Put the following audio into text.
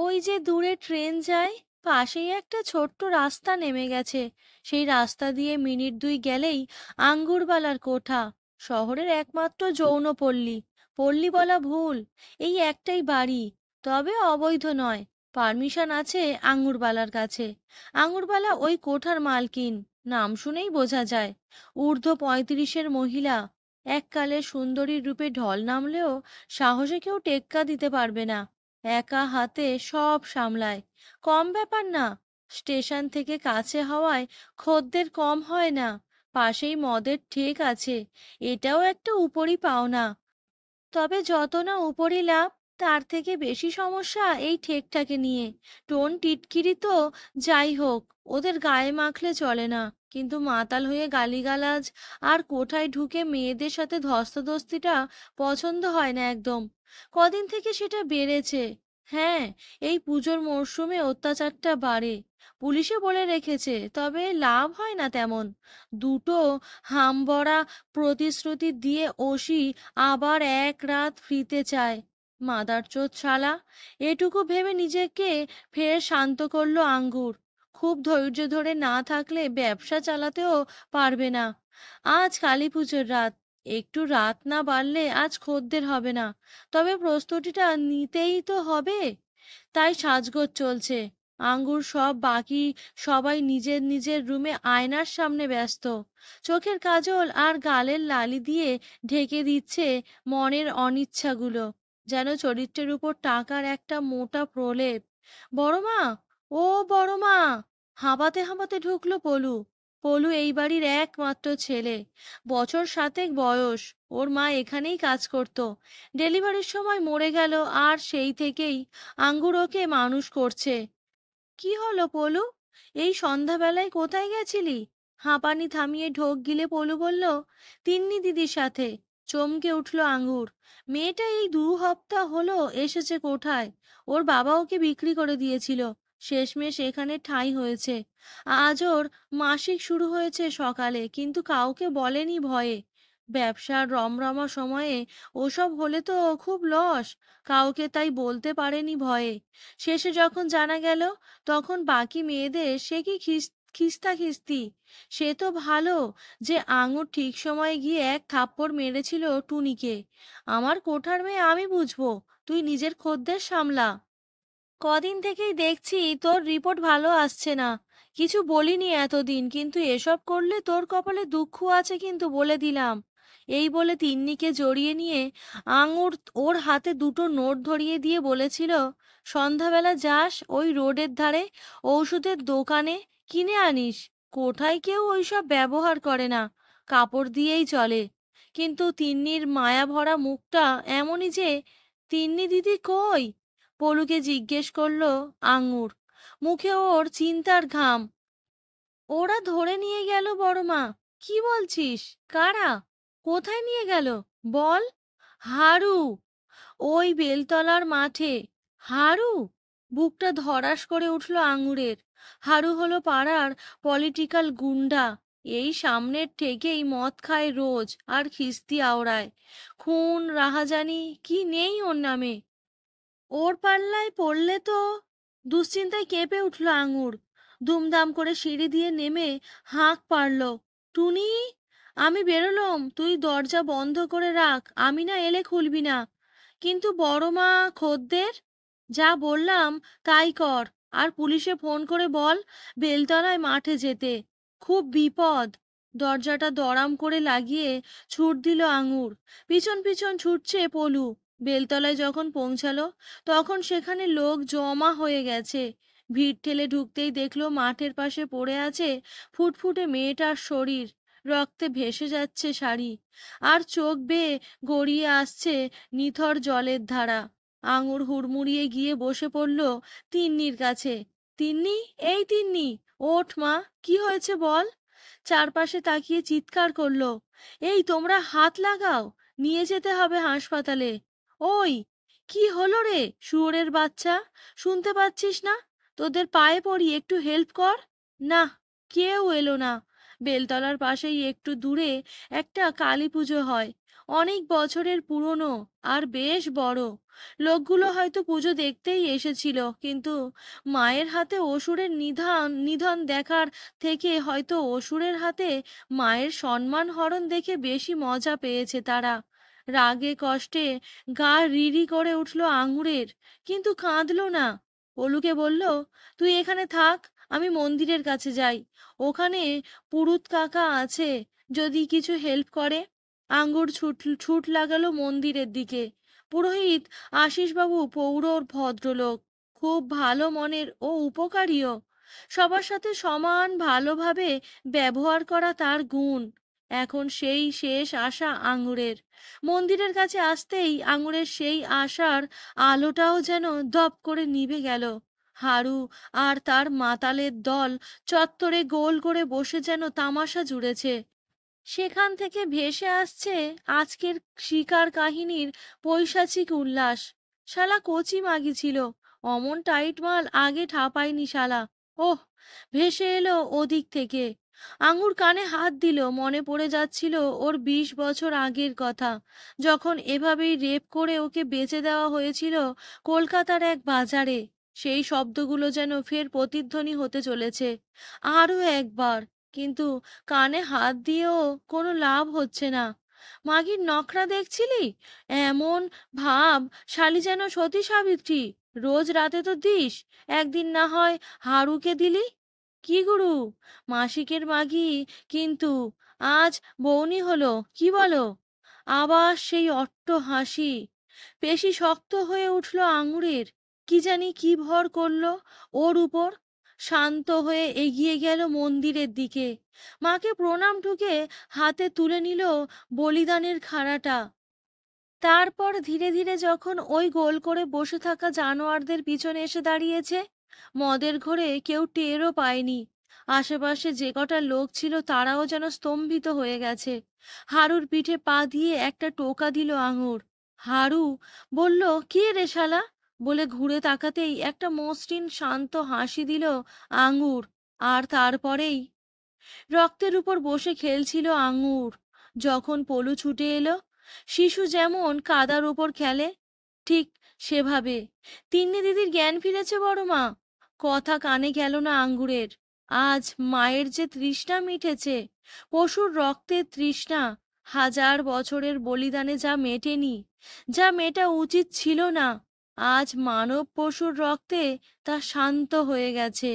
ওই যে দূরে ট্রেন যায় পাশেই একটা ছোট্ট রাস্তা নেমে গেছে সেই রাস্তা দিয়ে মিনিট দুই গেলেই আঙ্গুরবালার কোঠা শহরের একমাত্র যৌনপল্লী পল্লী বলা ভুল এই একটাই বাড়ি তবে অবৈধ নয় পারমিশন আছে আঙ্গুরবালার কাছে আঙ্গুরবালা ওই কোঠার মালকিন নাম শুনেই বোঝা যায় ঊর্ধ্ব পঁয়ত্রিশের মহিলা এককালে সুন্দরী রূপে ঢল নামলেও সাহসে কেউ টেক্কা দিতে পারবে না একা হাতে সব সামলায় কম ব্যাপার না স্টেশন থেকে কাছে হওয়ায় খদ্দের কম হয় না পাশেই মদের ঠেক আছে এটাও একটা উপরি পাওনা তবে যত না উপরি লাভ তার থেকে বেশি সমস্যা এই ঠেকটাকে নিয়ে টোন টিটকিরি তো যাই হোক ওদের গায়ে মাখলে চলে না কিন্তু মাতাল হয়ে গালিগালাজ আর কোঠায় ঢুকে মেয়েদের সাথে ধস্তদস্তিটা পছন্দ হয় না একদম কদিন থেকে সেটা বেড়েছে হ্যাঁ এই পুজোর মরশুমে অত্যাচারটা বাড়ে পুলিশে বলে রেখেছে তবে লাভ হয় না তেমন দুটো হামবড়া প্রতিশ্রুতি দিয়ে ওসি আবার এক রাত ফ্রিতে চায় মাদার মাদারচোদ শালা এটুকু ভেবে নিজেকে ফের শান্ত করলো আঙ্গুর খুব ধৈর্য ধরে না থাকলে ব্যবসা চালাতেও পারবে না আজ কালী পুজোর রাত একটু রাত না বাড়লে আজ খদ্দের হবে না তবে প্রস্তুতিটা নিতেই তো হবে তাই সাজগোজ চলছে আঙ্গুর সব বাকি সবাই নিজের নিজের রুমে আয়নার সামনে ব্যস্ত চোখের কাজল আর গালের লালি দিয়ে ঢেকে দিচ্ছে মনের অনিচ্ছাগুলো যেন চরিত্রের উপর টাকার একটা মোটা প্রলেপ বড়মা ও বড়মা হাঁপাতে হাঁপাতে ঢুকলো পলু পলু এই বাড়ির একমাত্র ছেলে বছর সাতেক বয়স ওর মা এখানেই কাজ করত ডেলিভারির সময় মরে গেল আর সেই থেকেই আঙ্গুর ওকে মানুষ করছে কি হলো পলু এই সন্ধ্যাবেলায় কোথায় গেছিলি হাঁপানি থামিয়ে ঢোক গিলে পলু বলল তিন্নি দিদির সাথে চমকে উঠল আঙ্গুর মেয়েটা এই দু হপ্তাহ হলো এসেছে কোঠায় ওর বাবা ওকে বিক্রি করে দিয়েছিল শেষমেশ এখানে ঠাঁই হয়েছে আজ ওর মাসিক শুরু হয়েছে সকালে কিন্তু কাউকে বলেনি ভয়ে ব্যবসার রমরমা সময়ে ওসব হলে তো খুব লস কাউকে তাই বলতে পারেনি ভয়ে শেষে যখন জানা গেল তখন বাকি মেয়েদের সে কি খিস্তাখিস্তি সে তো ভালো যে আঙুর ঠিক সময় গিয়ে এক থাপ্পড় মেরেছিল টুনিকে আমার কোঠার মেয়ে আমি বুঝবো তুই নিজের খদ্দের সামলা কদিন থেকেই দেখছি তোর রিপোর্ট ভালো আসছে না কিছু বলিনি এতদিন কিন্তু এসব করলে তোর কপালে দুঃখ আছে কিন্তু বলে দিলাম এই বলে তিন্নিকে জড়িয়ে নিয়ে আঙুর ওর হাতে দুটো নোট ধরিয়ে দিয়ে বলেছিল সন্ধ্যাবেলা যাস ওই রোডের ধারে ঔষধের দোকানে কিনে আনিস কোথায় কেউ ওইসব ব্যবহার করে না কাপড় দিয়েই চলে কিন্তু তিন্নির মায়া ভরা মুখটা এমনই যে তিন্নি দিদি কই পলুকে জিজ্ঞেস করল আঙুর মুখে ওর চিন্তার ঘাম ওরা ধরে নিয়ে গেল বড় মা কি বলছিস কারা কোথায় নিয়ে গেল বল হারু ওই বেলতলার মাঠে হারু বুকটা ধরাস করে উঠল আঙুরের হারু হলো পাড়ার পলিটিক্যাল গুন্ডা এই সামনের থেকেই মদ খায় রোজ আর খিস্তি আওড়ায় খুন রাহাজানি কি নেই ওর নামে ওর পাল্লায় পড়লে তো দুশ্চিন্তায় কেঁপে উঠল আঙুর দুমদাম করে সিঁড়ি দিয়ে নেমে হাঁক পারল টুনি আমি বেরোলম তুই দরজা বন্ধ করে রাখ আমি না এলে খুলবি না কিন্তু বড় মা খদ্দের যা বললাম তাই কর আর পুলিশে ফোন করে বল বেলতলায় মাঠে যেতে খুব বিপদ দরজাটা দরাম করে লাগিয়ে ছুট দিল আঙুর পিছন পিছন ছুটছে পলু বেলতলায় যখন পৌঁছালো তখন সেখানে লোক জমা হয়ে গেছে ভিড় ঠেলে ঢুকতেই দেখলো মাঠের পাশে পড়ে আছে ফুটফুটে মেয়েটার শরীর রক্তে ভেসে যাচ্ছে শাড়ি আর চোখ বেয়ে গড়িয়ে আসছে নিথর জলের ধারা আঙুর হুড়মুড়িয়ে গিয়ে বসে পড়ল তিন্নির কাছে তিন্নি এই তিন্নি ওঠ মা কি হয়েছে বল চারপাশে তাকিয়ে চিৎকার করলো এই তোমরা হাত লাগাও নিয়ে যেতে হবে হাসপাতালে ওই কি হলো রে শুয়োরের বাচ্চা শুনতে পাচ্ছিস না তোদের পায়ে পড়ি একটু হেল্প কর না কেউ এলো না বেলতলার পাশেই একটু দূরে একটা কালী পুজো হয় অনেক বছরের পুরনো আর বেশ বড় লোকগুলো হয়তো পুজো দেখতেই এসেছিল কিন্তু মায়ের হাতে অসুরের নিধান নিধন দেখার থেকে হয়তো অসুরের হাতে মায়ের সম্মান হরণ দেখে বেশি মজা পেয়েছে তারা রাগে কষ্টে গা রিড়ি করে উঠল আঙুরের কিন্তু কাঁদল না অলুকে বলল তুই এখানে থাক আমি মন্দিরের কাছে যাই ওখানে পুরুত কাকা আছে যদি কিছু হেল্প করে আঙ্গুর ছুট ছুট লাগালো মন্দিরের দিকে পুরোহিত আশিসবাবু পৌরর ভদ্রলোক খুব ভালো মনের ও উপকারীও সবার সাথে সমান ভালোভাবে ব্যবহার করা তার গুণ এখন সেই শেষ আশা আঙুরের মন্দিরের কাছে আসতেই আঙুরের সেই আশার আলোটাও যেন দপ করে নিভে গেল হারু আর তার মাতালের দল চত্বরে গোল করে বসে যেন তামাশা জুড়েছে সেখান থেকে ভেসে আসছে আজকের শিকার কাহিনীর পৈশাচিক উল্লাস শালা কচি মাগি ছিল অমন টাইট মাল আগে ঠাপায়নি শালা ওহ ভেসে এলো ওদিক থেকে আঙুর কানে হাত দিল মনে পড়ে যাচ্ছিল ওর বিশ বছর আগের কথা যখন এভাবেই রেপ করে ওকে বেঁচে দেওয়া হয়েছিল কলকাতার এক বাজারে সেই শব্দগুলো যেন ফের প্রতিধ্বনি হতে চলেছে আরও একবার কিন্তু কানে হাত দিয়েও কোনো লাভ হচ্ছে না মাগির নখরা দেখছিলি এমন ভাব শালি যেন সতী সাবিত্রী রোজ রাতে তো দিস একদিন না হয় হারুকে দিলি কি গুরু মাসিকের মাগি কিন্তু আজ বৌনি হলো কি বলো আবার সেই অট্ট হাসি পেশি শক্ত হয়ে উঠল আঙুরের কি জানি কি ভর করল ওর উপর শান্ত হয়ে এগিয়ে গেল মন্দিরের দিকে মাকে প্রণাম ঢুকে হাতে তুলে নিল বলিদানের খাড়াটা তারপর ধীরে ধীরে যখন ওই গোল করে বসে থাকা জানোয়ারদের পিছনে এসে দাঁড়িয়েছে মদের ঘরে কেউ টেরও পায়নি আশেপাশে যে কটা লোক ছিল তারাও যেন স্তম্ভিত হয়ে গেছে হারুর পিঠে পা দিয়ে একটা টোকা দিল আঙুর হারু বলল কে রেশালা বলে ঘুরে তাকাতেই একটা মসৃণ শান্ত হাসি দিল আঙুর আর তারপরেই রক্তের উপর বসে খেলছিল আঙুর যখন পলু ছুটে এলো শিশু যেমন কাদার উপর খেলে ঠিক সেভাবে তিন্নি দিদির জ্ঞান ফিরেছে বড় মা কথা কানে গেল না আঙ্গুরের আজ মায়ের যে তৃষ্ণা মিটেছে পশুর রক্তের তৃষ্ণা হাজার বছরের বলিদানে যা মেটেনি যা মেটা উচিত ছিল না আজ মানব পশুর রক্তে তা শান্ত হয়ে গেছে